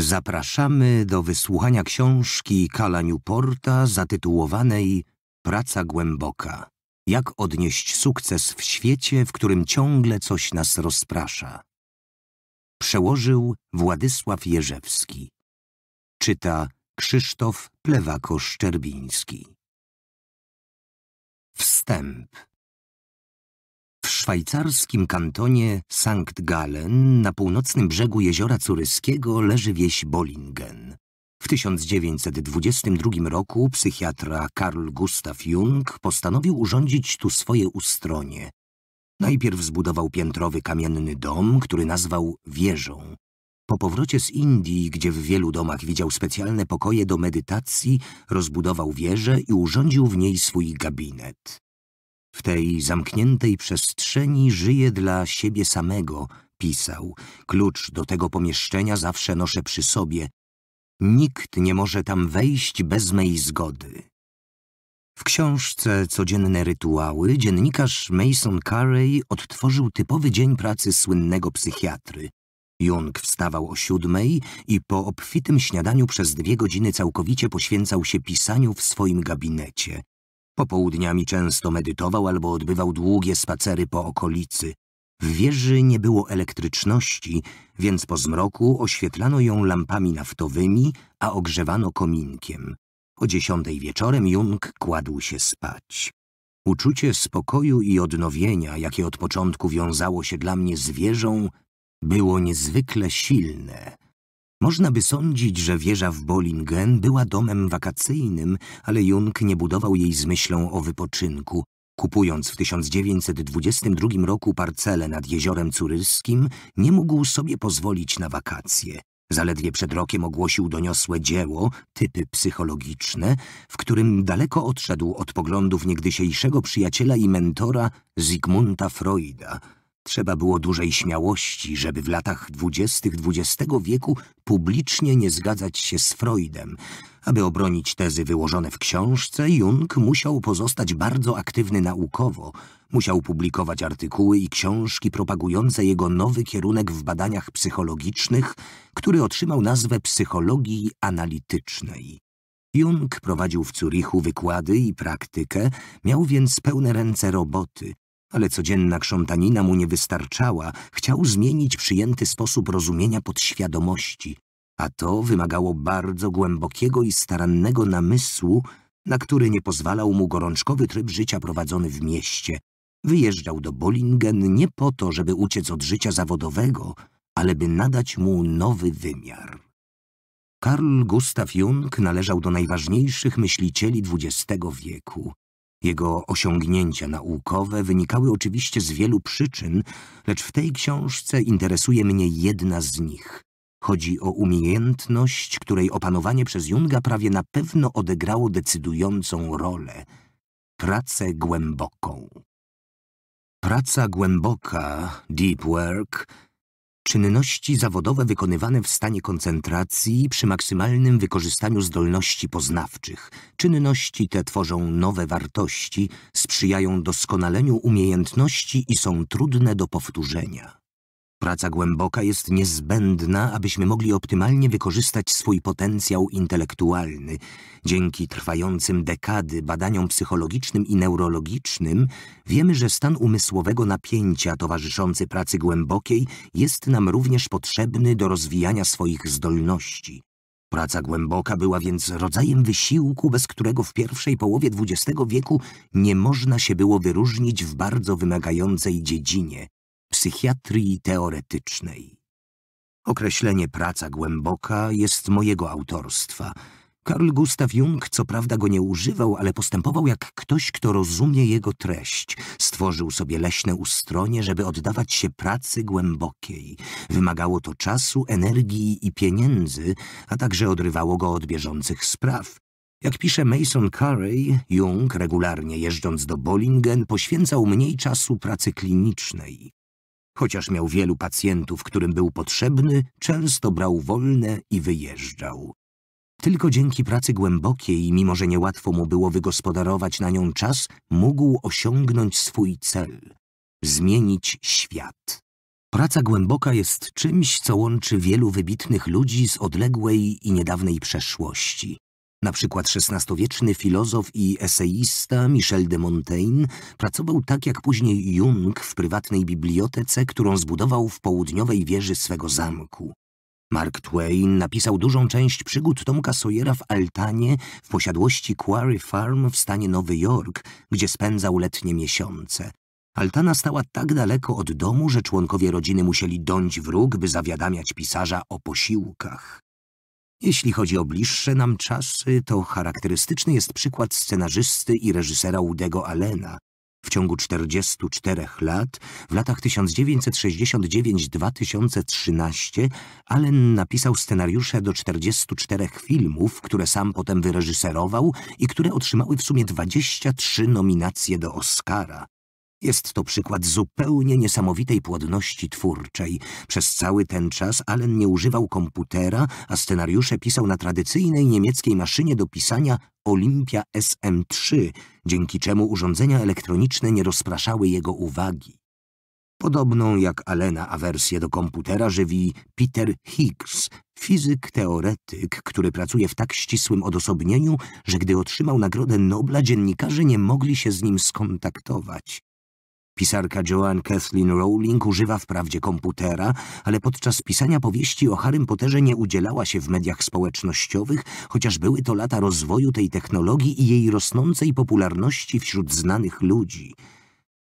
Zapraszamy do wysłuchania książki Kala Newporta zatytułowanej Praca głęboka. Jak odnieść sukces w świecie, w którym ciągle coś nas rozprasza. Przełożył Władysław Jerzewski. Czyta Krzysztof Plewako-Szczerbiński. Wstęp szwajcarskim kantonie Sankt Gallen na północnym brzegu jeziora Curyskiego leży wieś Bollingen. W 1922 roku psychiatra Karl Gustav Jung postanowił urządzić tu swoje ustronie. Najpierw zbudował piętrowy kamienny dom, który nazwał wieżą. Po powrocie z Indii, gdzie w wielu domach widział specjalne pokoje do medytacji, rozbudował wieżę i urządził w niej swój gabinet. W tej zamkniętej przestrzeni żyje dla siebie samego, pisał. Klucz do tego pomieszczenia zawsze noszę przy sobie. Nikt nie może tam wejść bez mej zgody. W książce Codzienne rytuały dziennikarz Mason Carey odtworzył typowy dzień pracy słynnego psychiatry. Jung wstawał o siódmej i po obfitym śniadaniu przez dwie godziny całkowicie poświęcał się pisaniu w swoim gabinecie. Popołudniami często medytował albo odbywał długie spacery po okolicy. W wieży nie było elektryczności, więc po zmroku oświetlano ją lampami naftowymi, a ogrzewano kominkiem. O dziesiątej wieczorem Jung kładł się spać. Uczucie spokoju i odnowienia, jakie od początku wiązało się dla mnie z wieżą, było niezwykle silne. Można by sądzić, że wieża w Bollingen była domem wakacyjnym, ale Jung nie budował jej z myślą o wypoczynku. Kupując w 1922 roku parcelę nad Jeziorem Curyskim, nie mógł sobie pozwolić na wakacje. Zaledwie przed rokiem ogłosił doniosłe dzieło, typy psychologiczne, w którym daleko odszedł od poglądów niegdysiejszego przyjaciela i mentora Zygmunta Freuda – Trzeba było dużej śmiałości, żeby w latach dwudziestych XX wieku publicznie nie zgadzać się z Freudem. Aby obronić tezy wyłożone w książce, Jung musiał pozostać bardzo aktywny naukowo. Musiał publikować artykuły i książki propagujące jego nowy kierunek w badaniach psychologicznych, który otrzymał nazwę psychologii analitycznej. Jung prowadził w Curichu wykłady i praktykę, miał więc pełne ręce roboty ale codzienna krzątanina mu nie wystarczała. Chciał zmienić przyjęty sposób rozumienia podświadomości, a to wymagało bardzo głębokiego i starannego namysłu, na który nie pozwalał mu gorączkowy tryb życia prowadzony w mieście. Wyjeżdżał do Bollingen nie po to, żeby uciec od życia zawodowego, ale by nadać mu nowy wymiar. Karl Gustav Jung należał do najważniejszych myślicieli XX wieku. Jego osiągnięcia naukowe wynikały oczywiście z wielu przyczyn, lecz w tej książce interesuje mnie jedna z nich. Chodzi o umiejętność, której opanowanie przez Junga prawie na pewno odegrało decydującą rolę – pracę głęboką. Praca głęboka, deep work, Czynności zawodowe wykonywane w stanie koncentracji przy maksymalnym wykorzystaniu zdolności poznawczych. Czynności te tworzą nowe wartości, sprzyjają doskonaleniu umiejętności i są trudne do powtórzenia. Praca głęboka jest niezbędna, abyśmy mogli optymalnie wykorzystać swój potencjał intelektualny. Dzięki trwającym dekady badaniom psychologicznym i neurologicznym wiemy, że stan umysłowego napięcia towarzyszący pracy głębokiej jest nam również potrzebny do rozwijania swoich zdolności. Praca głęboka była więc rodzajem wysiłku, bez którego w pierwszej połowie XX wieku nie można się było wyróżnić w bardzo wymagającej dziedzinie psychiatrii teoretycznej. Określenie praca głęboka jest mojego autorstwa. Karl Gustav Jung co prawda go nie używał, ale postępował jak ktoś, kto rozumie jego treść. Stworzył sobie leśne ustronie, żeby oddawać się pracy głębokiej. Wymagało to czasu, energii i pieniędzy, a także odrywało go od bieżących spraw. Jak pisze Mason Carey, Jung, regularnie jeżdżąc do Bollingen, poświęcał mniej czasu pracy klinicznej. Chociaż miał wielu pacjentów, którym był potrzebny, często brał wolne i wyjeżdżał. Tylko dzięki pracy głębokiej, mimo że niełatwo mu było wygospodarować na nią czas, mógł osiągnąć swój cel zmienić świat. Praca głęboka jest czymś, co łączy wielu wybitnych ludzi z odległej i niedawnej przeszłości. Na przykład XVI-wieczny filozof i eseista Michel de Montaigne pracował tak jak później Jung w prywatnej bibliotece, którą zbudował w południowej wieży swego zamku. Mark Twain napisał dużą część przygód Tomka Sawyera w Altanie w posiadłości Quarry Farm w stanie Nowy Jork, gdzie spędzał letnie miesiące. Altana stała tak daleko od domu, że członkowie rodziny musieli dąć wróg, by zawiadamiać pisarza o posiłkach. Jeśli chodzi o bliższe nam czasy, to charakterystyczny jest przykład scenarzysty i reżysera Udego Allena. W ciągu 44 lat, w latach 1969-2013, Allen napisał scenariusze do 44 filmów, które sam potem wyreżyserował i które otrzymały w sumie 23 nominacje do Oscara. Jest to przykład zupełnie niesamowitej płodności twórczej. Przez cały ten czas Allen nie używał komputera, a scenariusze pisał na tradycyjnej niemieckiej maszynie do pisania Olympia SM3, dzięki czemu urządzenia elektroniczne nie rozpraszały jego uwagi. Podobną jak Alena awersję do komputera żywi Peter Higgs, fizyk-teoretyk, który pracuje w tak ścisłym odosobnieniu, że gdy otrzymał Nagrodę Nobla, dziennikarze nie mogli się z nim skontaktować. Pisarka Joanne Kathleen Rowling używa wprawdzie komputera, ale podczas pisania powieści o Harrym Potterze nie udzielała się w mediach społecznościowych, chociaż były to lata rozwoju tej technologii i jej rosnącej popularności wśród znanych ludzi.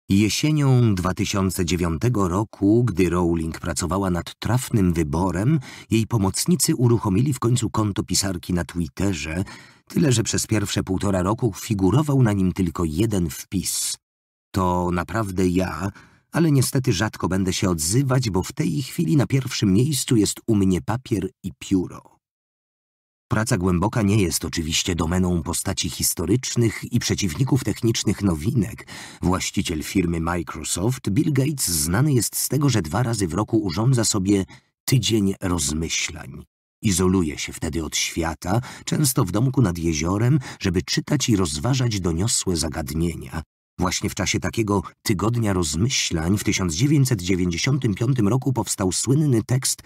Jesienią 2009 roku, gdy Rowling pracowała nad trafnym wyborem, jej pomocnicy uruchomili w końcu konto pisarki na Twitterze, tyle że przez pierwsze półtora roku figurował na nim tylko jeden wpis – to naprawdę ja, ale niestety rzadko będę się odzywać, bo w tej chwili na pierwszym miejscu jest u mnie papier i pióro. Praca głęboka nie jest oczywiście domeną postaci historycznych i przeciwników technicznych nowinek. Właściciel firmy Microsoft, Bill Gates, znany jest z tego, że dwa razy w roku urządza sobie tydzień rozmyślań. Izoluje się wtedy od świata, często w domku nad jeziorem, żeby czytać i rozważać doniosłe zagadnienia. Właśnie w czasie takiego tygodnia rozmyślań w 1995 roku powstał słynny tekst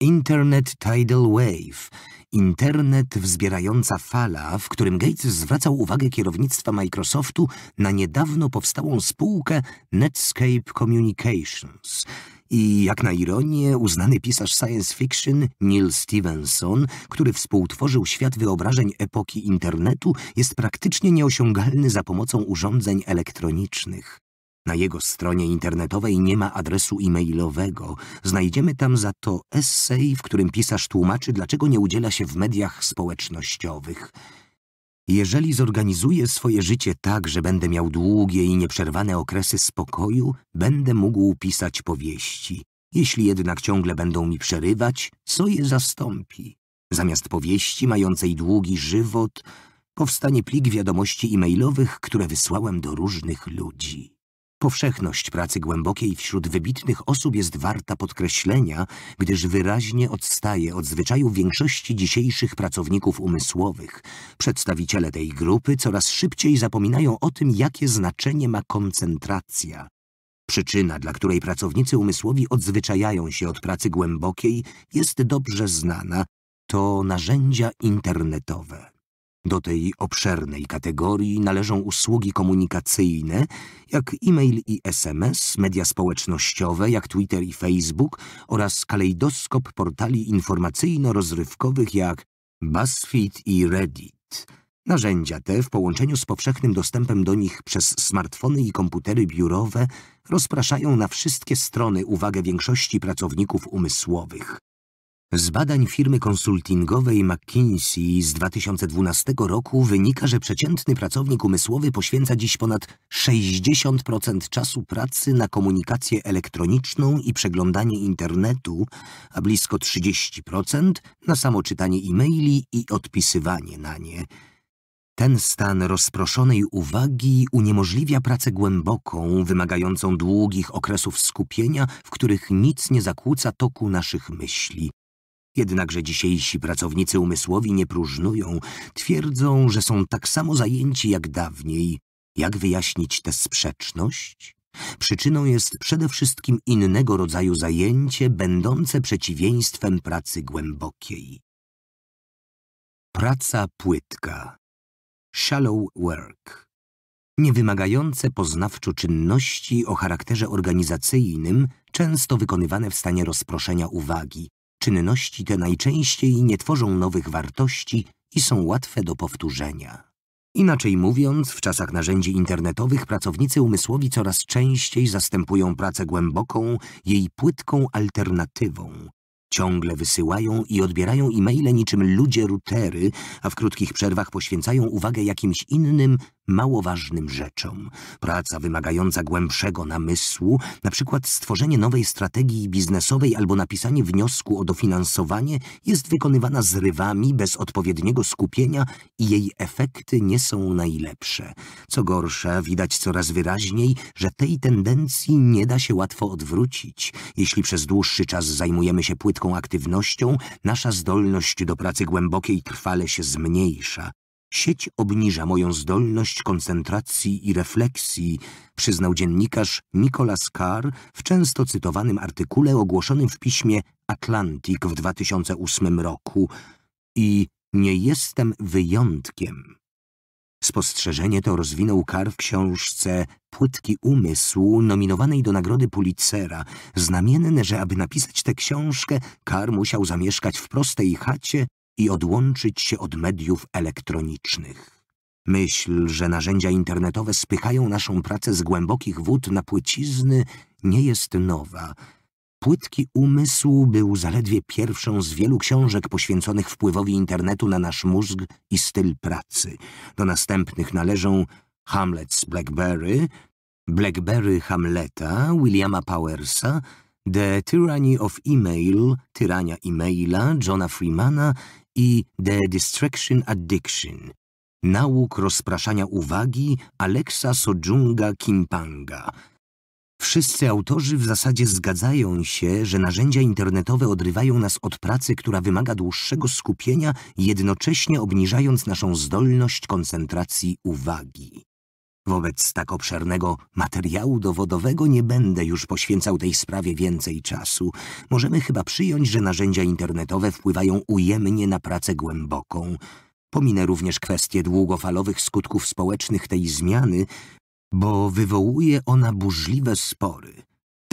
Internet Tidal Wave, internet wzbierająca fala, w którym Gates zwracał uwagę kierownictwa Microsoftu na niedawno powstałą spółkę Netscape Communications – i jak na ironię uznany pisarz science fiction Neil Stevenson, który współtworzył świat wyobrażeń epoki internetu, jest praktycznie nieosiągalny za pomocą urządzeń elektronicznych. Na jego stronie internetowej nie ma adresu e-mailowego. Znajdziemy tam za to essay, w którym pisarz tłumaczy, dlaczego nie udziela się w mediach społecznościowych – jeżeli zorganizuję swoje życie tak, że będę miał długie i nieprzerwane okresy spokoju, będę mógł pisać powieści. Jeśli jednak ciągle będą mi przerywać, co je zastąpi? Zamiast powieści mającej długi żywot, powstanie plik wiadomości e-mailowych, które wysłałem do różnych ludzi. Powszechność pracy głębokiej wśród wybitnych osób jest warta podkreślenia, gdyż wyraźnie odstaje od zwyczaju większości dzisiejszych pracowników umysłowych. Przedstawiciele tej grupy coraz szybciej zapominają o tym, jakie znaczenie ma koncentracja. Przyczyna, dla której pracownicy umysłowi odzwyczajają się od pracy głębokiej, jest dobrze znana. To narzędzia internetowe. Do tej obszernej kategorii należą usługi komunikacyjne, jak e-mail i SMS, media społecznościowe, jak Twitter i Facebook oraz kalejdoskop portali informacyjno-rozrywkowych jak BuzzFeed i Reddit. Narzędzia te w połączeniu z powszechnym dostępem do nich przez smartfony i komputery biurowe rozpraszają na wszystkie strony uwagę większości pracowników umysłowych. Z badań firmy konsultingowej McKinsey z 2012 roku wynika, że przeciętny pracownik umysłowy poświęca dziś ponad 60% czasu pracy na komunikację elektroniczną i przeglądanie internetu, a blisko 30% na samo czytanie e-maili i odpisywanie na nie. Ten stan rozproszonej uwagi uniemożliwia pracę głęboką, wymagającą długich okresów skupienia, w których nic nie zakłóca toku naszych myśli. Jednakże dzisiejsi pracownicy umysłowi nie próżnują, twierdzą, że są tak samo zajęci jak dawniej. Jak wyjaśnić tę sprzeczność? Przyczyną jest przede wszystkim innego rodzaju zajęcie, będące przeciwieństwem pracy głębokiej. Praca płytka Shallow work Niewymagające poznawczo czynności o charakterze organizacyjnym, często wykonywane w stanie rozproszenia uwagi, Czynności te najczęściej nie tworzą nowych wartości i są łatwe do powtórzenia. Inaczej mówiąc, w czasach narzędzi internetowych pracownicy umysłowi coraz częściej zastępują pracę głęboką jej płytką alternatywą. Ciągle wysyłają i odbierają e-maile niczym ludzie routery, a w krótkich przerwach poświęcają uwagę jakimś innym, mało ważnym rzeczom. Praca wymagająca głębszego namysłu, na przykład stworzenie nowej strategii biznesowej albo napisanie wniosku o dofinansowanie, jest wykonywana zrywami, bez odpowiedniego skupienia i jej efekty nie są najlepsze. Co gorsza, widać coraz wyraźniej, że tej tendencji nie da się łatwo odwrócić. Jeśli przez dłuższy czas zajmujemy się płytką aktywnością, nasza zdolność do pracy głębokiej trwale się zmniejsza. Sieć obniża moją zdolność koncentracji i refleksji, przyznał dziennikarz Nicholas Carr w często cytowanym artykule ogłoszonym w piśmie Atlantic w 2008 roku i nie jestem wyjątkiem. Spostrzeżenie to rozwinął Carr w książce Płytki umysłu nominowanej do nagrody Pulitzera. Znamienne, że aby napisać tę książkę, Carr musiał zamieszkać w prostej chacie i odłączyć się od mediów elektronicznych. Myśl, że narzędzia internetowe spychają naszą pracę z głębokich wód na płycizny, nie jest nowa. Płytki umysł był zaledwie pierwszą z wielu książek poświęconych wpływowi internetu na nasz mózg i styl pracy. Do następnych należą Hamlet z Blackberry, Blackberry Hamleta, Williama Powersa, The Tyranny of Email, Tyrania e-maila, Johna Freemana i The Distraction Addiction nauk rozpraszania uwagi Aleksa Sojunga Kimpanga. Wszyscy autorzy w zasadzie zgadzają się, że narzędzia internetowe odrywają nas od pracy, która wymaga dłuższego skupienia, jednocześnie obniżając naszą zdolność koncentracji uwagi. Wobec tak obszernego materiału dowodowego nie będę już poświęcał tej sprawie więcej czasu. Możemy chyba przyjąć, że narzędzia internetowe wpływają ujemnie na pracę głęboką. Pominę również kwestię długofalowych skutków społecznych tej zmiany, bo wywołuje ona burzliwe spory.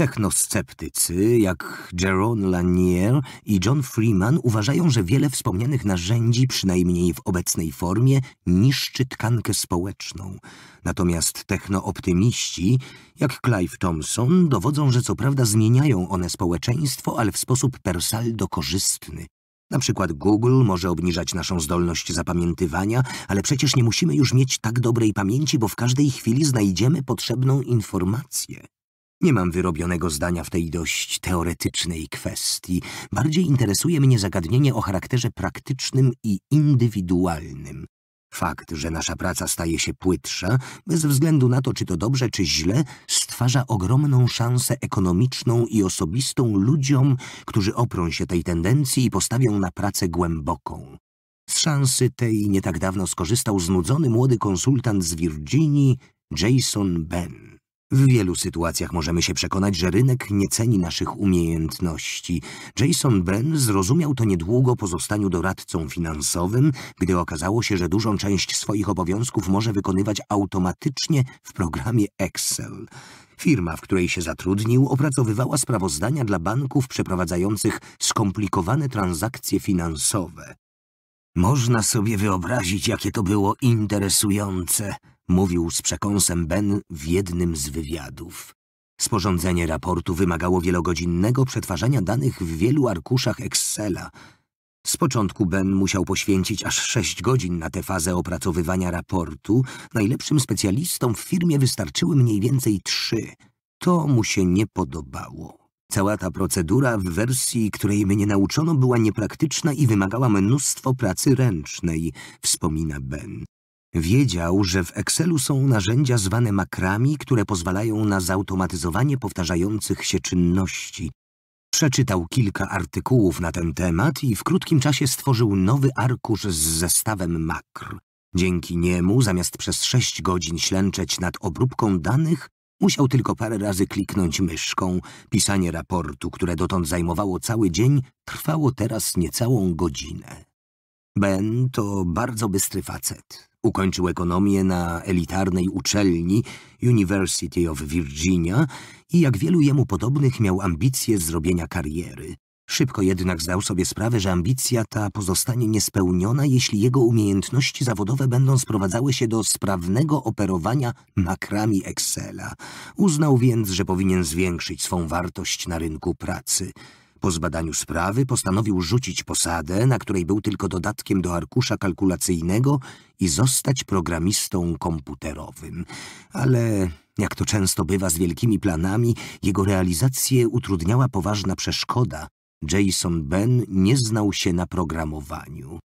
Technosceptycy, jak Jerome Lanier i John Freeman, uważają, że wiele wspomnianych narzędzi, przynajmniej w obecnej formie, niszczy tkankę społeczną. Natomiast technooptymiści, jak Clive Thompson, dowodzą, że co prawda zmieniają one społeczeństwo, ale w sposób per saldo korzystny. Na przykład Google może obniżać naszą zdolność zapamiętywania, ale przecież nie musimy już mieć tak dobrej pamięci, bo w każdej chwili znajdziemy potrzebną informację. Nie mam wyrobionego zdania w tej dość teoretycznej kwestii. Bardziej interesuje mnie zagadnienie o charakterze praktycznym i indywidualnym. Fakt, że nasza praca staje się płytsza, bez względu na to, czy to dobrze, czy źle, stwarza ogromną szansę ekonomiczną i osobistą ludziom, którzy oprą się tej tendencji i postawią na pracę głęboką. Z szansy tej nie tak dawno skorzystał znudzony młody konsultant z Virginii, Jason Ben. W wielu sytuacjach możemy się przekonać, że rynek nie ceni naszych umiejętności. Jason Bren zrozumiał to niedługo po zostaniu doradcą finansowym, gdy okazało się, że dużą część swoich obowiązków może wykonywać automatycznie w programie Excel. Firma, w której się zatrudnił, opracowywała sprawozdania dla banków przeprowadzających skomplikowane transakcje finansowe. Można sobie wyobrazić, jakie to było interesujące mówił z przekąsem Ben w jednym z wywiadów. Sporządzenie raportu wymagało wielogodzinnego przetwarzania danych w wielu arkuszach Excela. Z początku Ben musiał poświęcić aż sześć godzin na tę fazę opracowywania raportu. Najlepszym specjalistom w firmie wystarczyły mniej więcej trzy. To mu się nie podobało. Cała ta procedura w wersji, której mnie nauczono, była niepraktyczna i wymagała mnóstwo pracy ręcznej, wspomina Ben. Wiedział, że w Excelu są narzędzia zwane makrami, które pozwalają na zautomatyzowanie powtarzających się czynności. Przeczytał kilka artykułów na ten temat i w krótkim czasie stworzył nowy arkusz z zestawem makr. Dzięki niemu, zamiast przez sześć godzin ślęczeć nad obróbką danych, musiał tylko parę razy kliknąć myszką. Pisanie raportu, które dotąd zajmowało cały dzień, trwało teraz niecałą godzinę. Ben to bardzo bystry facet. Ukończył ekonomię na elitarnej uczelni University of Virginia i jak wielu jemu podobnych miał ambicje zrobienia kariery. Szybko jednak zdał sobie sprawę, że ambicja ta pozostanie niespełniona, jeśli jego umiejętności zawodowe będą sprowadzały się do sprawnego operowania makrami Excela. Uznał więc, że powinien zwiększyć swą wartość na rynku pracy – po zbadaniu sprawy postanowił rzucić posadę, na której był tylko dodatkiem do arkusza kalkulacyjnego i zostać programistą komputerowym. Ale, jak to często bywa z wielkimi planami, jego realizację utrudniała poważna przeszkoda. Jason Ben nie znał się na programowaniu.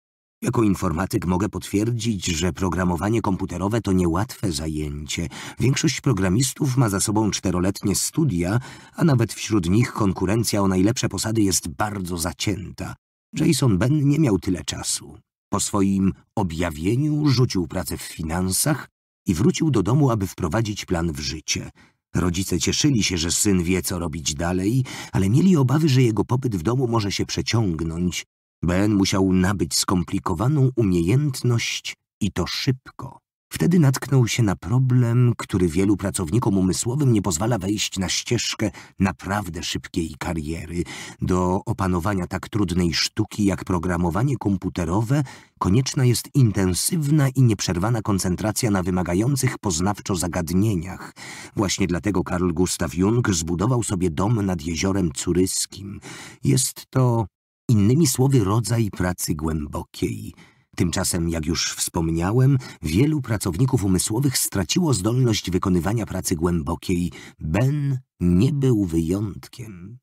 Jako informatyk mogę potwierdzić, że programowanie komputerowe to niełatwe zajęcie. Większość programistów ma za sobą czteroletnie studia, a nawet wśród nich konkurencja o najlepsze posady jest bardzo zacięta. Jason Ben nie miał tyle czasu. Po swoim objawieniu rzucił pracę w finansach i wrócił do domu, aby wprowadzić plan w życie. Rodzice cieszyli się, że syn wie, co robić dalej, ale mieli obawy, że jego pobyt w domu może się przeciągnąć Ben musiał nabyć skomplikowaną umiejętność i to szybko. Wtedy natknął się na problem, który wielu pracownikom umysłowym nie pozwala wejść na ścieżkę naprawdę szybkiej kariery. Do opanowania tak trudnej sztuki jak programowanie komputerowe konieczna jest intensywna i nieprzerwana koncentracja na wymagających poznawczo zagadnieniach. Właśnie dlatego Karl Gustav Jung zbudował sobie dom nad jeziorem Curyskim. Jest to Innymi słowy, rodzaj pracy głębokiej. Tymczasem, jak już wspomniałem, wielu pracowników umysłowych straciło zdolność wykonywania pracy głębokiej. Ben nie był wyjątkiem.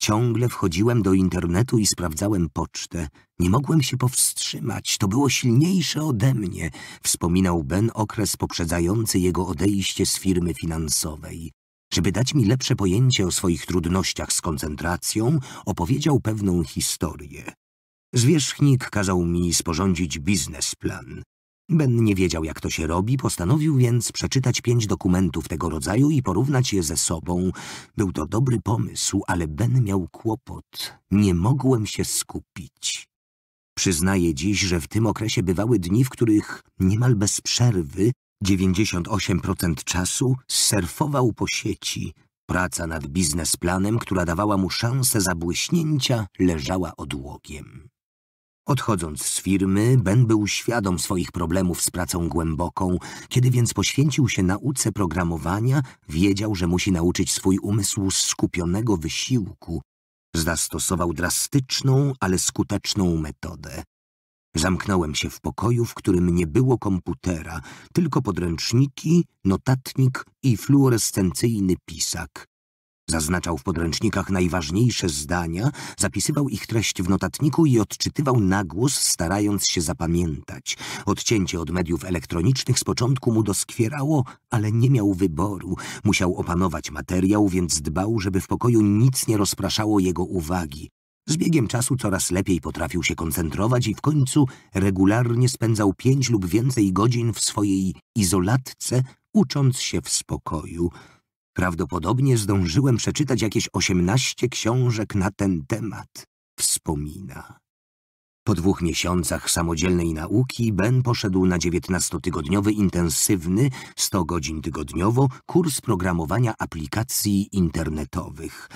Ciągle wchodziłem do internetu i sprawdzałem pocztę. Nie mogłem się powstrzymać, to było silniejsze ode mnie, wspominał Ben okres poprzedzający jego odejście z firmy finansowej. Żeby dać mi lepsze pojęcie o swoich trudnościach z koncentracją, opowiedział pewną historię. Zwierzchnik kazał mi sporządzić biznesplan. Ben nie wiedział, jak to się robi, postanowił więc przeczytać pięć dokumentów tego rodzaju i porównać je ze sobą. Był to dobry pomysł, ale Ben miał kłopot. Nie mogłem się skupić. Przyznaję dziś, że w tym okresie bywały dni, w których niemal bez przerwy 98% czasu surfował po sieci. Praca nad biznesplanem, która dawała mu szansę zabłyśnięcia, leżała odłogiem. Odchodząc z firmy, Ben był świadom swoich problemów z pracą głęboką. Kiedy więc poświęcił się nauce programowania, wiedział, że musi nauczyć swój umysł skupionego wysiłku. Zastosował drastyczną, ale skuteczną metodę. Zamknąłem się w pokoju, w którym nie było komputera, tylko podręczniki, notatnik i fluorescencyjny pisak. Zaznaczał w podręcznikach najważniejsze zdania, zapisywał ich treść w notatniku i odczytywał na głos, starając się zapamiętać. Odcięcie od mediów elektronicznych z początku mu doskwierało, ale nie miał wyboru. Musiał opanować materiał, więc dbał, żeby w pokoju nic nie rozpraszało jego uwagi. Z biegiem czasu coraz lepiej potrafił się koncentrować i w końcu regularnie spędzał pięć lub więcej godzin w swojej izolatce, ucząc się w spokoju. Prawdopodobnie zdążyłem przeczytać jakieś osiemnaście książek na ten temat. Wspomina. Po dwóch miesiącach samodzielnej nauki Ben poszedł na dziewiętnastotygodniowy intensywny, 100 godzin tygodniowo, kurs programowania aplikacji internetowych.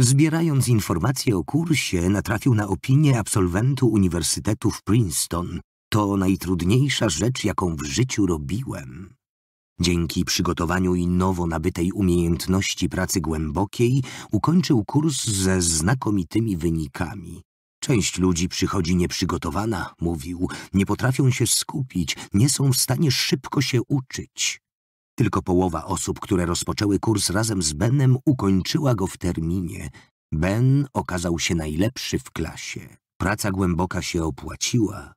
Zbierając informacje o kursie, natrafił na opinię absolwentu Uniwersytetu w Princeton. To najtrudniejsza rzecz, jaką w życiu robiłem. Dzięki przygotowaniu i nowo nabytej umiejętności pracy głębokiej ukończył kurs ze znakomitymi wynikami. Część ludzi przychodzi nieprzygotowana, mówił, nie potrafią się skupić, nie są w stanie szybko się uczyć. Tylko połowa osób, które rozpoczęły kurs razem z Benem, ukończyła go w terminie. Ben okazał się najlepszy w klasie. Praca głęboka się opłaciła.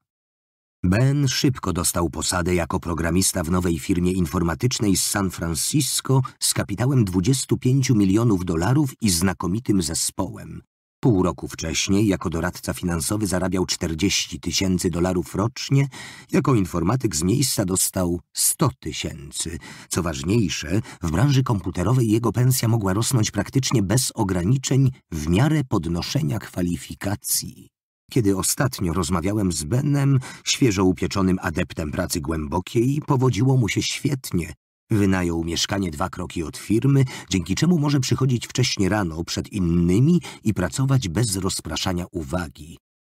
Ben szybko dostał posadę jako programista w nowej firmie informatycznej z San Francisco z kapitałem 25 milionów dolarów i znakomitym zespołem. Pół roku wcześniej jako doradca finansowy zarabiał 40 tysięcy dolarów rocznie, jako informatyk z miejsca dostał 100 tysięcy. Co ważniejsze, w branży komputerowej jego pensja mogła rosnąć praktycznie bez ograniczeń w miarę podnoszenia kwalifikacji. Kiedy ostatnio rozmawiałem z Benem, świeżo upieczonym adeptem pracy głębokiej, powodziło mu się świetnie. Wynajął mieszkanie dwa kroki od firmy, dzięki czemu może przychodzić wcześnie rano przed innymi i pracować bez rozpraszania uwagi.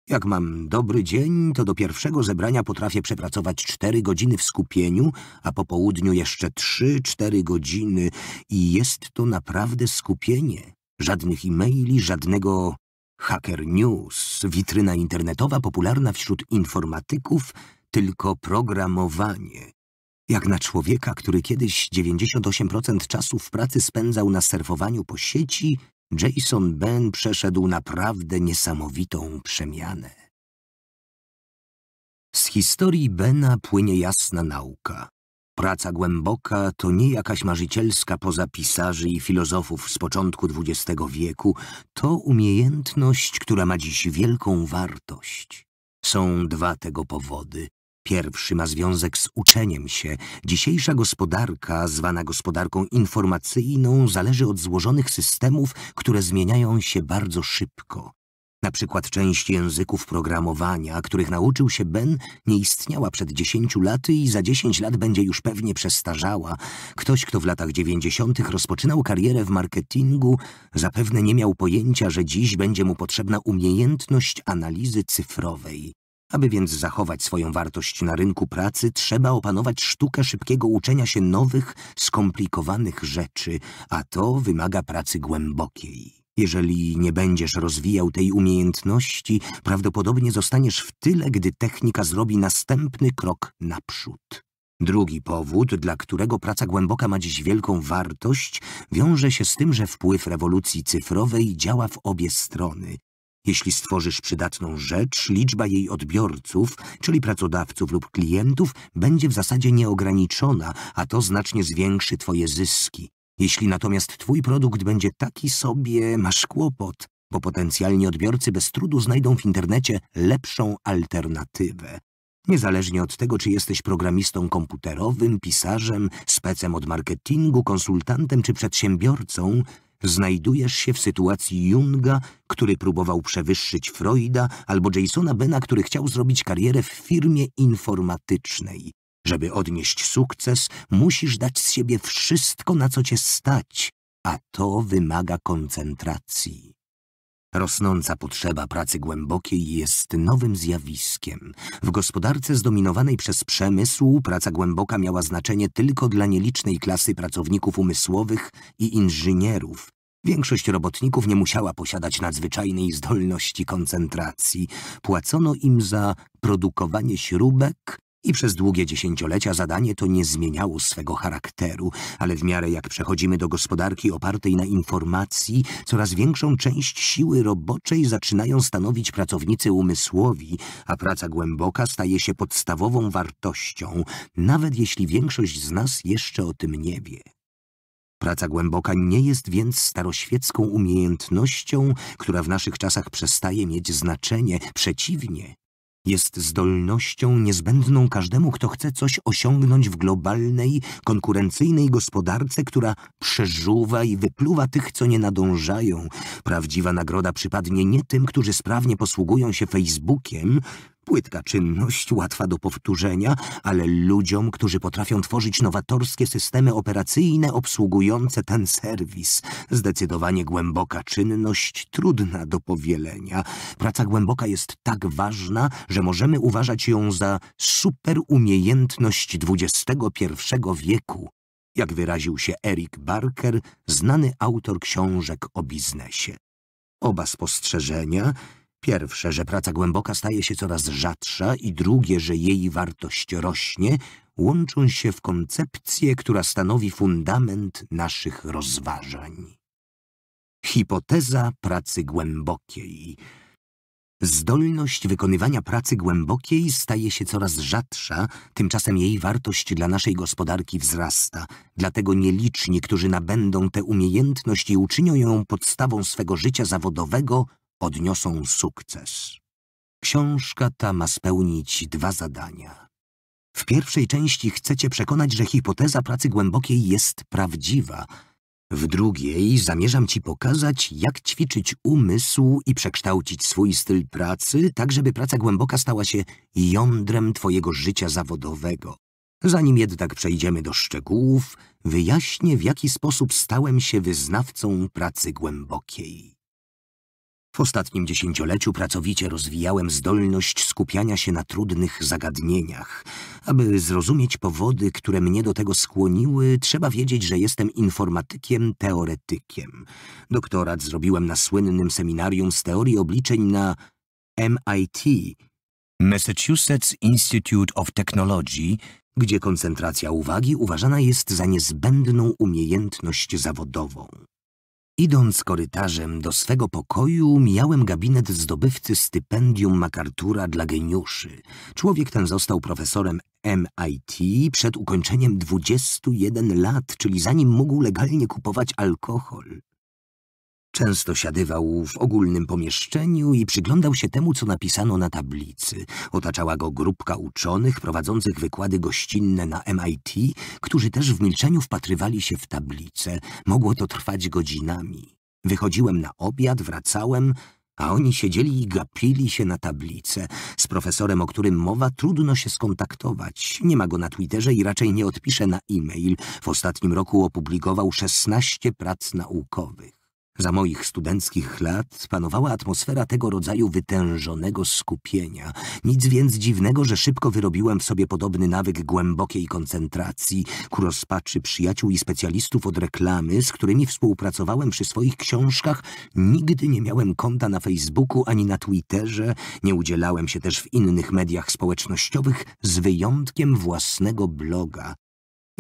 Jak mam dobry dzień, to do pierwszego zebrania potrafię przepracować cztery godziny w skupieniu, a po południu jeszcze trzy, cztery godziny i jest to naprawdę skupienie. Żadnych e-maili, żadnego Hacker News, witryna internetowa popularna wśród informatyków, tylko programowanie jak na człowieka, który kiedyś 98% czasu w pracy spędzał na serwowaniu po sieci, Jason Ben przeszedł naprawdę niesamowitą przemianę. Z historii Bena płynie jasna nauka. Praca głęboka to nie jakaś marzycielska poza pisarzy i filozofów z początku XX wieku, to umiejętność, która ma dziś wielką wartość. Są dwa tego powody. Pierwszy ma związek z uczeniem się. Dzisiejsza gospodarka, zwana gospodarką informacyjną, zależy od złożonych systemów, które zmieniają się bardzo szybko. Na przykład część języków programowania, których nauczył się Ben, nie istniała przed 10 laty i za 10 lat będzie już pewnie przestarzała. Ktoś, kto w latach 90. rozpoczynał karierę w marketingu, zapewne nie miał pojęcia, że dziś będzie mu potrzebna umiejętność analizy cyfrowej. Aby więc zachować swoją wartość na rynku pracy, trzeba opanować sztukę szybkiego uczenia się nowych, skomplikowanych rzeczy, a to wymaga pracy głębokiej. Jeżeli nie będziesz rozwijał tej umiejętności, prawdopodobnie zostaniesz w tyle, gdy technika zrobi następny krok naprzód. Drugi powód, dla którego praca głęboka ma dziś wielką wartość, wiąże się z tym, że wpływ rewolucji cyfrowej działa w obie strony. Jeśli stworzysz przydatną rzecz, liczba jej odbiorców, czyli pracodawców lub klientów, będzie w zasadzie nieograniczona, a to znacznie zwiększy twoje zyski. Jeśli natomiast twój produkt będzie taki sobie, masz kłopot, bo potencjalni odbiorcy bez trudu znajdą w internecie lepszą alternatywę. Niezależnie od tego, czy jesteś programistą komputerowym, pisarzem, specem od marketingu, konsultantem czy przedsiębiorcą, znajdujesz się w sytuacji Junga, który próbował przewyższyć Freuda, albo Jasona Bena, który chciał zrobić karierę w firmie informatycznej. Żeby odnieść sukces, musisz dać z siebie wszystko, na co cię stać, a to wymaga koncentracji. Rosnąca potrzeba pracy głębokiej jest nowym zjawiskiem. W gospodarce zdominowanej przez przemysł praca głęboka miała znaczenie tylko dla nielicznej klasy pracowników umysłowych i inżynierów. Większość robotników nie musiała posiadać nadzwyczajnej zdolności koncentracji. Płacono im za produkowanie śrubek, i przez długie dziesięciolecia zadanie to nie zmieniało swego charakteru, ale w miarę jak przechodzimy do gospodarki opartej na informacji, coraz większą część siły roboczej zaczynają stanowić pracownicy umysłowi, a praca głęboka staje się podstawową wartością, nawet jeśli większość z nas jeszcze o tym nie wie. Praca głęboka nie jest więc staroświecką umiejętnością, która w naszych czasach przestaje mieć znaczenie. Przeciwnie, jest zdolnością niezbędną każdemu, kto chce coś osiągnąć w globalnej, konkurencyjnej gospodarce, która przeżuwa i wypluwa tych, co nie nadążają. Prawdziwa nagroda przypadnie nie tym, którzy sprawnie posługują się Facebookiem, Płytka czynność, łatwa do powtórzenia, ale ludziom, którzy potrafią tworzyć nowatorskie systemy operacyjne obsługujące ten serwis. Zdecydowanie głęboka czynność, trudna do powielenia. Praca głęboka jest tak ważna, że możemy uważać ją za superumiejętność XXI wieku. Jak wyraził się Eric Barker, znany autor książek o biznesie. Oba spostrzeżenia Pierwsze, że praca głęboka staje się coraz rzadsza i drugie, że jej wartość rośnie, łączą się w koncepcję, która stanowi fundament naszych rozważań. Hipoteza pracy głębokiej. Zdolność wykonywania pracy głębokiej staje się coraz rzadsza, tymczasem jej wartość dla naszej gospodarki wzrasta. Dlatego nieliczni, którzy nabędą tę umiejętność i uczynią ją podstawą swego życia zawodowego, odniosą sukces. Książka ta ma spełnić dwa zadania. W pierwszej części chcecie przekonać, że hipoteza pracy głębokiej jest prawdziwa. W drugiej zamierzam Ci pokazać, jak ćwiczyć umysł i przekształcić swój styl pracy, tak żeby praca głęboka stała się jądrem Twojego życia zawodowego. Zanim jednak przejdziemy do szczegółów, wyjaśnię, w jaki sposób stałem się wyznawcą pracy głębokiej. W ostatnim dziesięcioleciu pracowicie rozwijałem zdolność skupiania się na trudnych zagadnieniach. Aby zrozumieć powody, które mnie do tego skłoniły, trzeba wiedzieć, że jestem informatykiem teoretykiem. Doktorat zrobiłem na słynnym seminarium z teorii obliczeń na MIT, Massachusetts Institute of Technology, gdzie koncentracja uwagi uważana jest za niezbędną umiejętność zawodową. Idąc korytarzem do swego pokoju, mijałem gabinet zdobywcy stypendium MacArthur'a dla geniuszy. Człowiek ten został profesorem MIT przed ukończeniem 21 lat, czyli zanim mógł legalnie kupować alkohol. Często siadywał w ogólnym pomieszczeniu i przyglądał się temu, co napisano na tablicy. Otaczała go grupka uczonych prowadzących wykłady gościnne na MIT, którzy też w milczeniu wpatrywali się w tablicę. Mogło to trwać godzinami. Wychodziłem na obiad, wracałem, a oni siedzieli i gapili się na tablicę. Z profesorem, o którym mowa, trudno się skontaktować. Nie ma go na Twitterze i raczej nie odpisze na e-mail. W ostatnim roku opublikował 16 prac naukowych. Za moich studenckich lat panowała atmosfera tego rodzaju wytężonego skupienia. Nic więc dziwnego, że szybko wyrobiłem w sobie podobny nawyk głębokiej koncentracji ku rozpaczy przyjaciół i specjalistów od reklamy, z którymi współpracowałem przy swoich książkach. Nigdy nie miałem konta na Facebooku ani na Twitterze, nie udzielałem się też w innych mediach społecznościowych z wyjątkiem własnego bloga,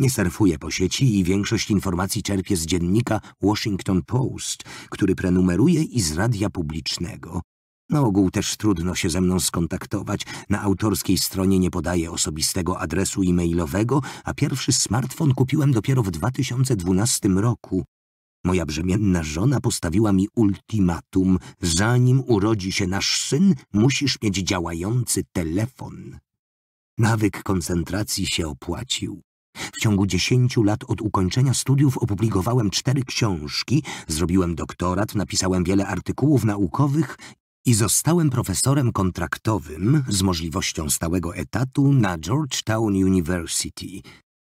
nie surfuję po sieci i większość informacji czerpię z dziennika Washington Post, który prenumeruję i z radia publicznego. Na ogół też trudno się ze mną skontaktować. Na autorskiej stronie nie podaję osobistego adresu e-mailowego, a pierwszy smartfon kupiłem dopiero w 2012 roku. Moja brzemienna żona postawiła mi ultimatum. Zanim urodzi się nasz syn, musisz mieć działający telefon. Nawyk koncentracji się opłacił. W ciągu dziesięciu lat od ukończenia studiów opublikowałem cztery książki, zrobiłem doktorat, napisałem wiele artykułów naukowych i zostałem profesorem kontraktowym z możliwością stałego etatu na Georgetown University.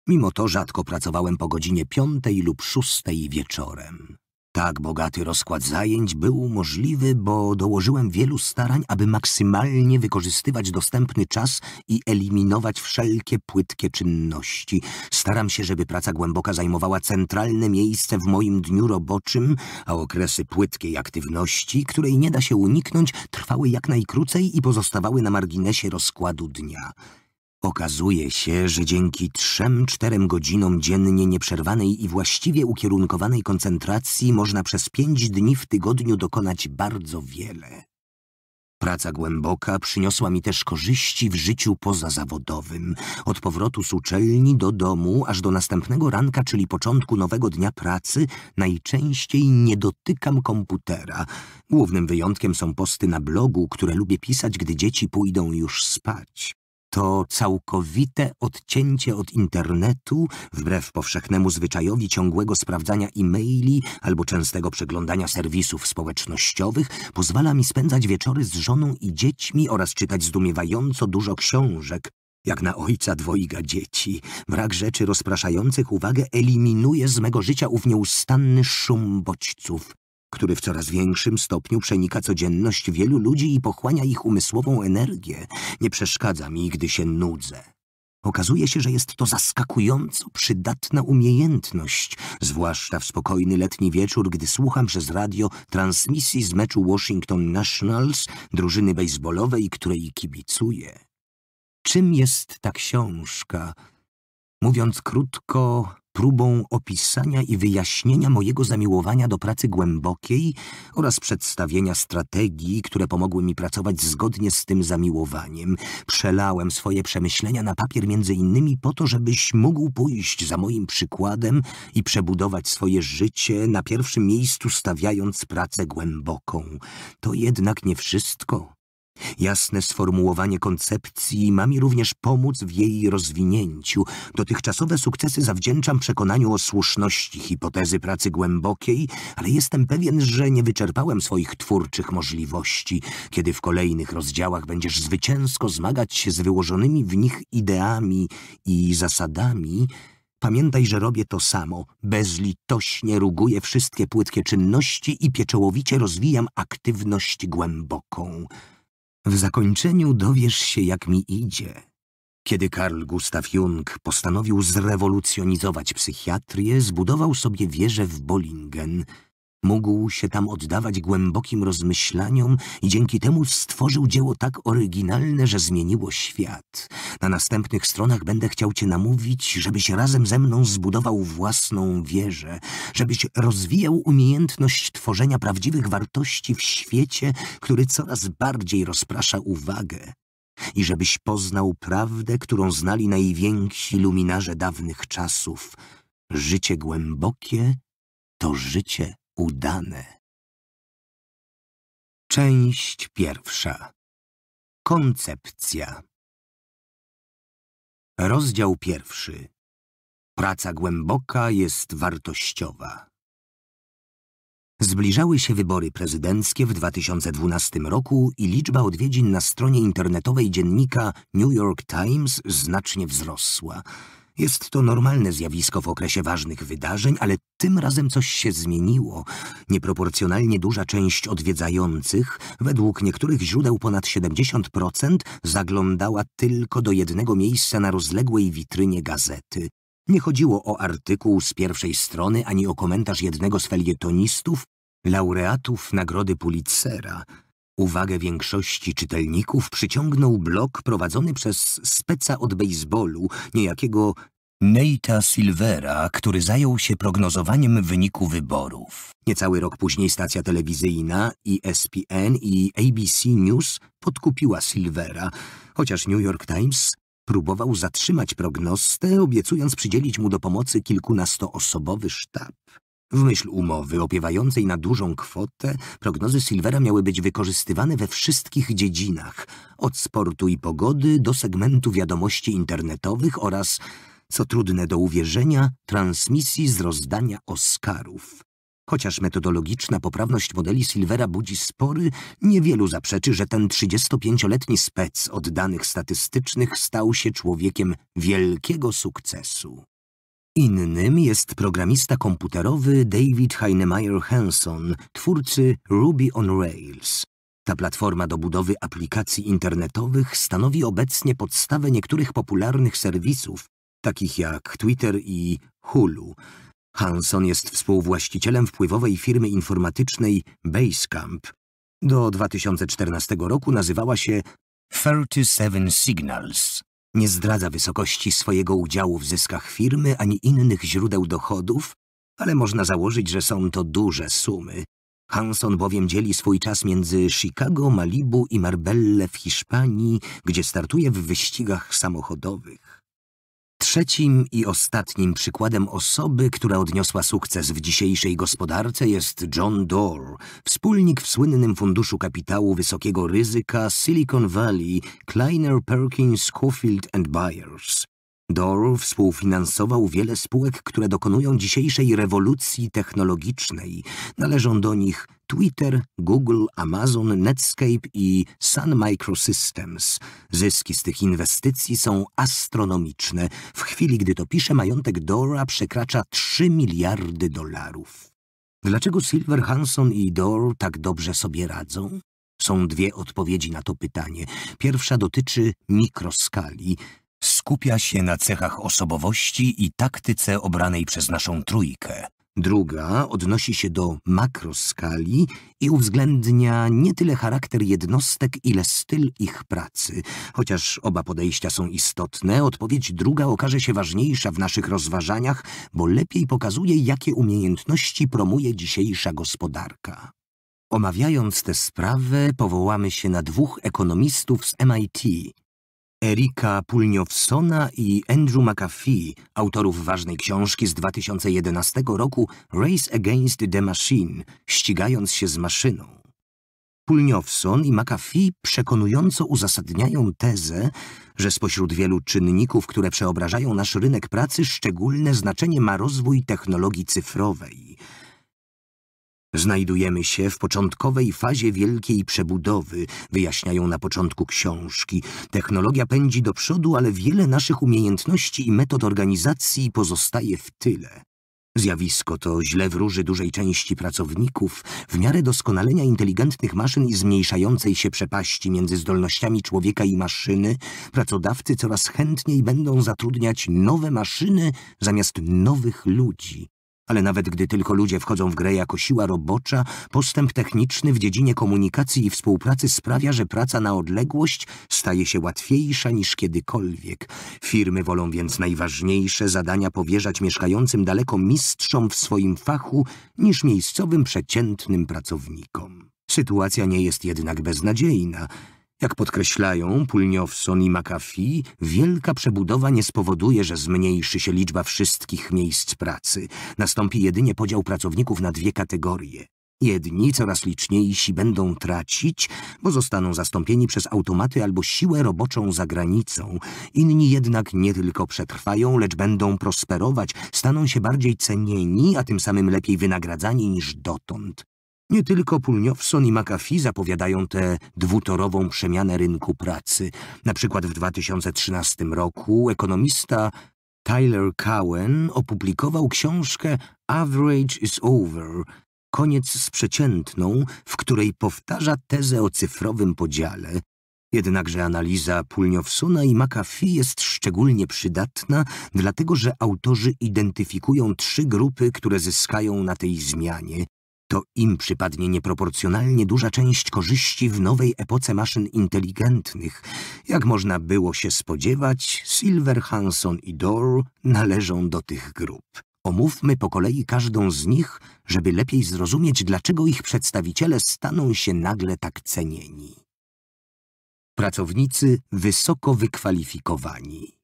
Mimo to rzadko pracowałem po godzinie piątej lub szóstej wieczorem. Tak bogaty rozkład zajęć był możliwy, bo dołożyłem wielu starań, aby maksymalnie wykorzystywać dostępny czas i eliminować wszelkie płytkie czynności. Staram się, żeby praca głęboka zajmowała centralne miejsce w moim dniu roboczym, a okresy płytkiej aktywności, której nie da się uniknąć, trwały jak najkrócej i pozostawały na marginesie rozkładu dnia. Okazuje się, że dzięki trzem, czterem godzinom dziennie nieprzerwanej i właściwie ukierunkowanej koncentracji można przez pięć dni w tygodniu dokonać bardzo wiele. Praca głęboka przyniosła mi też korzyści w życiu pozazawodowym. Od powrotu z uczelni do domu, aż do następnego ranka, czyli początku nowego dnia pracy, najczęściej nie dotykam komputera. Głównym wyjątkiem są posty na blogu, które lubię pisać, gdy dzieci pójdą już spać to całkowite odcięcie od internetu, wbrew powszechnemu zwyczajowi ciągłego sprawdzania e-maili albo częstego przeglądania serwisów społecznościowych, pozwala mi spędzać wieczory z żoną i dziećmi oraz czytać zdumiewająco dużo książek, jak na ojca dwojga dzieci. Brak rzeczy rozpraszających uwagę eliminuje z mego życia ów nieustanny szum bodźców który w coraz większym stopniu przenika codzienność wielu ludzi i pochłania ich umysłową energię, nie przeszkadza mi, gdy się nudzę. Okazuje się, że jest to zaskakująco przydatna umiejętność, zwłaszcza w spokojny letni wieczór, gdy słucham przez radio transmisji z meczu Washington Nationals, drużyny baseballowej, której kibicuję. Czym jest ta książka? Mówiąc krótko, próbą opisania i wyjaśnienia mojego zamiłowania do pracy głębokiej oraz przedstawienia strategii, które pomogły mi pracować zgodnie z tym zamiłowaniem. Przelałem swoje przemyślenia na papier między innymi po to, żebyś mógł pójść za moim przykładem i przebudować swoje życie na pierwszym miejscu stawiając pracę głęboką. To jednak nie wszystko. Jasne sformułowanie koncepcji ma mi również pomóc w jej rozwinięciu. Dotychczasowe sukcesy zawdzięczam przekonaniu o słuszności hipotezy pracy głębokiej, ale jestem pewien, że nie wyczerpałem swoich twórczych możliwości, kiedy w kolejnych rozdziałach będziesz zwycięsko zmagać się z wyłożonymi w nich ideami i zasadami, Pamiętaj, że robię to samo. Bezlitośnie ruguję wszystkie płytkie czynności i pieczołowicie rozwijam aktywność głęboką. W zakończeniu dowiesz się, jak mi idzie. Kiedy Karl Gustav Jung postanowił zrewolucjonizować psychiatrię, zbudował sobie wieżę w Bollingen, Mógł się tam oddawać głębokim rozmyślaniom i dzięki temu stworzył dzieło tak oryginalne, że zmieniło świat. Na następnych stronach będę chciał cię namówić, żebyś razem ze mną zbudował własną wieżę, żebyś rozwijał umiejętność tworzenia prawdziwych wartości w świecie, który coraz bardziej rozprasza uwagę i żebyś poznał prawdę, którą znali najwięksi luminarze dawnych czasów. Życie głębokie to życie udane. Część pierwsza. Koncepcja. Rozdział pierwszy. Praca głęboka jest wartościowa. Zbliżały się wybory prezydenckie w 2012 roku i liczba odwiedzin na stronie internetowej dziennika New York Times znacznie wzrosła. Jest to normalne zjawisko w okresie ważnych wydarzeń, ale tym razem coś się zmieniło. Nieproporcjonalnie duża część odwiedzających, według niektórych źródeł ponad 70%, zaglądała tylko do jednego miejsca na rozległej witrynie gazety. Nie chodziło o artykuł z pierwszej strony ani o komentarz jednego z felietonistów, laureatów Nagrody Pulitzera. Uwagę większości czytelników przyciągnął blog prowadzony przez speca od baseballu, niejakiego Neita Silvera, który zajął się prognozowaniem wyniku wyborów. Niecały rok później stacja telewizyjna ESPN i ABC News podkupiła Silvera, chociaż New York Times próbował zatrzymać prognostę, obiecując przydzielić mu do pomocy kilkunastoosobowy sztab. W myśl umowy opiewającej na dużą kwotę prognozy Silvera miały być wykorzystywane we wszystkich dziedzinach, od sportu i pogody do segmentu wiadomości internetowych oraz, co trudne do uwierzenia, transmisji z rozdania Oscarów. Chociaż metodologiczna poprawność modeli Silvera budzi spory, niewielu zaprzeczy, że ten 35-letni spec od danych statystycznych stał się człowiekiem wielkiego sukcesu. Innym jest programista komputerowy David Heinemeier Hanson, twórcy Ruby on Rails. Ta platforma do budowy aplikacji internetowych stanowi obecnie podstawę niektórych popularnych serwisów, takich jak Twitter i Hulu. Hanson jest współwłaścicielem wpływowej firmy informatycznej Basecamp. Do 2014 roku nazywała się 37 Signals. Nie zdradza wysokości swojego udziału w zyskach firmy ani innych źródeł dochodów, ale można założyć, że są to duże sumy. Hanson bowiem dzieli swój czas między Chicago, Malibu i Marbelle w Hiszpanii, gdzie startuje w wyścigach samochodowych. Trzecim i ostatnim przykładem osoby, która odniosła sukces w dzisiejszej gospodarce jest John Doerr, wspólnik w słynnym funduszu kapitału wysokiego ryzyka Silicon Valley Kleiner Perkins and Byers. Dor współfinansował wiele spółek, które dokonują dzisiejszej rewolucji technologicznej. Należą do nich Twitter, Google, Amazon, Netscape i Sun Microsystems. Zyski z tych inwestycji są astronomiczne. W chwili, gdy to pisze, majątek Dora przekracza 3 miliardy dolarów. Dlaczego Silver Hanson i Dor tak dobrze sobie radzą? Są dwie odpowiedzi na to pytanie. Pierwsza dotyczy mikroskali – skupia się na cechach osobowości i taktyce obranej przez naszą trójkę. Druga odnosi się do makroskali i uwzględnia nie tyle charakter jednostek, ile styl ich pracy. Chociaż oba podejścia są istotne, odpowiedź druga okaże się ważniejsza w naszych rozważaniach, bo lepiej pokazuje, jakie umiejętności promuje dzisiejsza gospodarka. Omawiając tę sprawę, powołamy się na dwóch ekonomistów z MIT, Erika Pulniowsona i Andrew McAfee, autorów ważnej książki z 2011 roku Race Against the Machine, ścigając się z maszyną. Pulniowson i McAfee przekonująco uzasadniają tezę, że spośród wielu czynników, które przeobrażają nasz rynek pracy, szczególne znaczenie ma rozwój technologii cyfrowej – Znajdujemy się w początkowej fazie wielkiej przebudowy, wyjaśniają na początku książki. Technologia pędzi do przodu, ale wiele naszych umiejętności i metod organizacji pozostaje w tyle. Zjawisko to źle wróży dużej części pracowników w miarę doskonalenia inteligentnych maszyn i zmniejszającej się przepaści między zdolnościami człowieka i maszyny, pracodawcy coraz chętniej będą zatrudniać nowe maszyny zamiast nowych ludzi. Ale nawet gdy tylko ludzie wchodzą w grę jako siła robocza, postęp techniczny w dziedzinie komunikacji i współpracy sprawia, że praca na odległość staje się łatwiejsza niż kiedykolwiek. Firmy wolą więc najważniejsze zadania powierzać mieszkającym daleko mistrzom w swoim fachu niż miejscowym przeciętnym pracownikom. Sytuacja nie jest jednak beznadziejna. Jak podkreślają Pulniowson i McAfee, wielka przebudowa nie spowoduje, że zmniejszy się liczba wszystkich miejsc pracy. Nastąpi jedynie podział pracowników na dwie kategorie. Jedni, coraz liczniejsi, będą tracić, bo zostaną zastąpieni przez automaty albo siłę roboczą za granicą. Inni jednak nie tylko przetrwają, lecz będą prosperować, staną się bardziej cenieni, a tym samym lepiej wynagradzani niż dotąd. Nie tylko Pulniowson i McAfee zapowiadają tę dwutorową przemianę rynku pracy. Na przykład w 2013 roku ekonomista Tyler Cowen opublikował książkę Average is Over – koniec z przeciętną, w której powtarza tezę o cyfrowym podziale. Jednakże analiza Pulniowsona i McAfee jest szczególnie przydatna, dlatego że autorzy identyfikują trzy grupy, które zyskają na tej zmianie – to im przypadnie nieproporcjonalnie duża część korzyści w nowej epoce maszyn inteligentnych. Jak można było się spodziewać, Silver, Hanson i Dore należą do tych grup. Omówmy po kolei każdą z nich, żeby lepiej zrozumieć, dlaczego ich przedstawiciele staną się nagle tak cenieni. Pracownicy wysoko wykwalifikowani.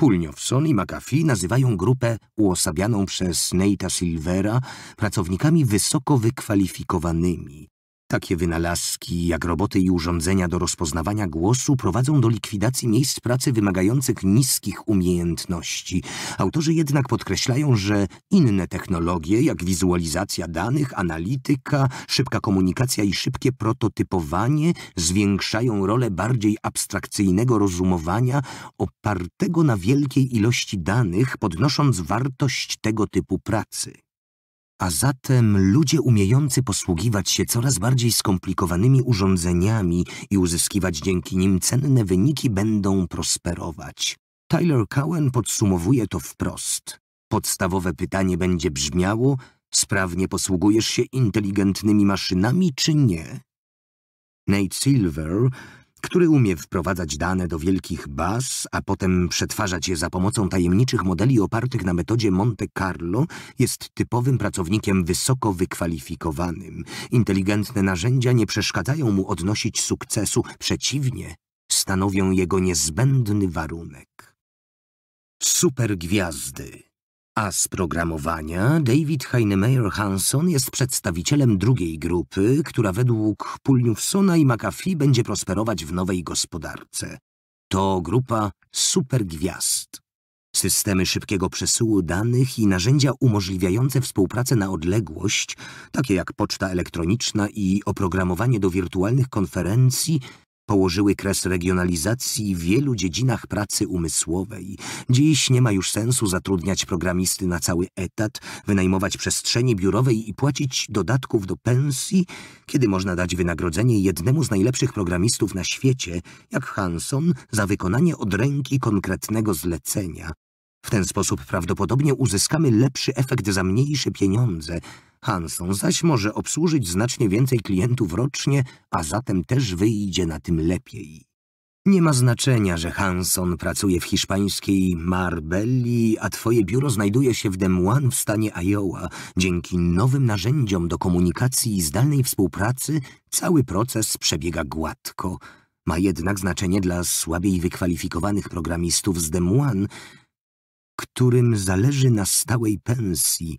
Pulniowson i McAfee nazywają grupę uosabianą przez Nate'a Silvera pracownikami wysoko wykwalifikowanymi, takie wynalazki, jak roboty i urządzenia do rozpoznawania głosu, prowadzą do likwidacji miejsc pracy wymagających niskich umiejętności. Autorzy jednak podkreślają, że inne technologie, jak wizualizacja danych, analityka, szybka komunikacja i szybkie prototypowanie, zwiększają rolę bardziej abstrakcyjnego rozumowania opartego na wielkiej ilości danych, podnosząc wartość tego typu pracy. A zatem ludzie umiejący posługiwać się coraz bardziej skomplikowanymi urządzeniami i uzyskiwać dzięki nim cenne wyniki będą prosperować. Tyler Cowen podsumowuje to wprost. Podstawowe pytanie będzie brzmiało: sprawnie posługujesz się inteligentnymi maszynami czy nie? Nate Silver który umie wprowadzać dane do wielkich baz, a potem przetwarzać je za pomocą tajemniczych modeli opartych na metodzie Monte Carlo, jest typowym pracownikiem wysoko wykwalifikowanym. Inteligentne narzędzia nie przeszkadzają mu odnosić sukcesu, przeciwnie, stanowią jego niezbędny warunek. Supergwiazdy a z programowania David Heinemeier Hanson jest przedstawicielem drugiej grupy, która według Pulniusona i McAfee będzie prosperować w nowej gospodarce. To grupa supergwiazd. Systemy szybkiego przesyłu danych i narzędzia umożliwiające współpracę na odległość, takie jak poczta elektroniczna i oprogramowanie do wirtualnych konferencji, położyły kres regionalizacji w wielu dziedzinach pracy umysłowej. Dziś nie ma już sensu zatrudniać programisty na cały etat, wynajmować przestrzeni biurowej i płacić dodatków do pensji, kiedy można dać wynagrodzenie jednemu z najlepszych programistów na świecie, jak Hanson, za wykonanie od ręki konkretnego zlecenia. W ten sposób prawdopodobnie uzyskamy lepszy efekt za mniejsze pieniądze – Hanson zaś może obsłużyć znacznie więcej klientów rocznie, a zatem też wyjdzie na tym lepiej. Nie ma znaczenia, że Hanson pracuje w hiszpańskiej Marbelli, a twoje biuro znajduje się w Des Moines w stanie Iowa. Dzięki nowym narzędziom do komunikacji i zdalnej współpracy cały proces przebiega gładko. Ma jednak znaczenie dla słabiej wykwalifikowanych programistów z Des Moines, którym zależy na stałej pensji,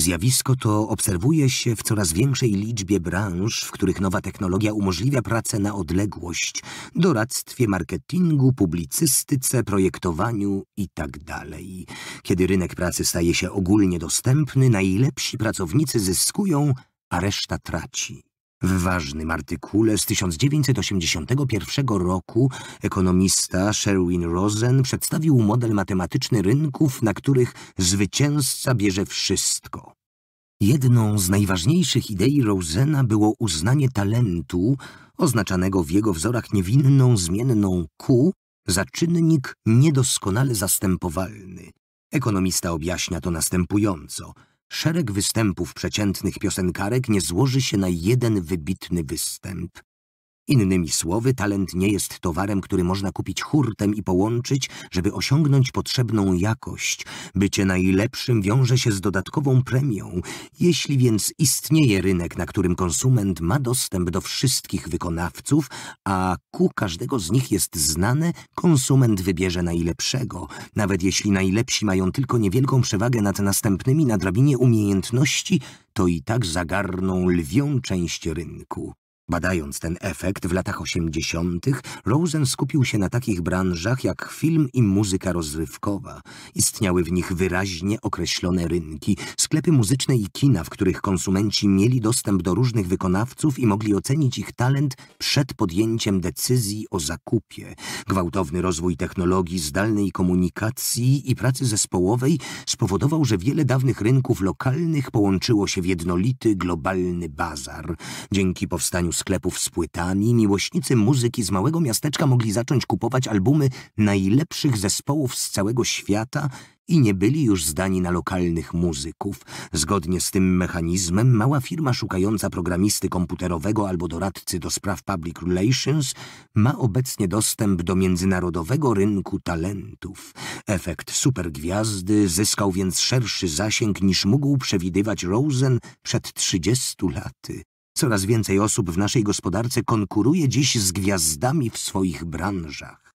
Zjawisko to obserwuje się w coraz większej liczbie branż, w których nowa technologia umożliwia pracę na odległość, doradztwie, marketingu, publicystyce, projektowaniu itd. Tak Kiedy rynek pracy staje się ogólnie dostępny, najlepsi pracownicy zyskują, a reszta traci. W ważnym artykule z 1981 roku ekonomista Sherwin Rosen przedstawił model matematyczny rynków, na których zwycięzca bierze wszystko. Jedną z najważniejszych idei Rosena było uznanie talentu, oznaczanego w jego wzorach niewinną zmienną Q, za czynnik niedoskonale zastępowalny. Ekonomista objaśnia to następująco – Szereg występów przeciętnych piosenkarek nie złoży się na jeden wybitny występ. Innymi słowy, talent nie jest towarem, który można kupić hurtem i połączyć, żeby osiągnąć potrzebną jakość. Bycie najlepszym wiąże się z dodatkową premią. Jeśli więc istnieje rynek, na którym konsument ma dostęp do wszystkich wykonawców, a ku każdego z nich jest znane, konsument wybierze najlepszego. Nawet jeśli najlepsi mają tylko niewielką przewagę nad następnymi na drabinie umiejętności, to i tak zagarną lwią część rynku. Badając ten efekt w latach 80., Rosen skupił się na takich branżach jak film i muzyka rozrywkowa. Istniały w nich wyraźnie określone rynki, sklepy muzyczne i kina, w których konsumenci mieli dostęp do różnych wykonawców i mogli ocenić ich talent przed podjęciem decyzji o zakupie. Gwałtowny rozwój technologii, zdalnej komunikacji i pracy zespołowej spowodował, że wiele dawnych rynków lokalnych połączyło się w jednolity, globalny bazar. Dzięki powstaniu sklepów z płytami, miłośnicy muzyki z małego miasteczka mogli zacząć kupować albumy najlepszych zespołów z całego świata i nie byli już zdani na lokalnych muzyków. Zgodnie z tym mechanizmem mała firma szukająca programisty komputerowego albo doradcy do spraw public relations ma obecnie dostęp do międzynarodowego rynku talentów. Efekt supergwiazdy zyskał więc szerszy zasięg niż mógł przewidywać Rosen przed 30 laty. Coraz więcej osób w naszej gospodarce konkuruje dziś z gwiazdami w swoich branżach.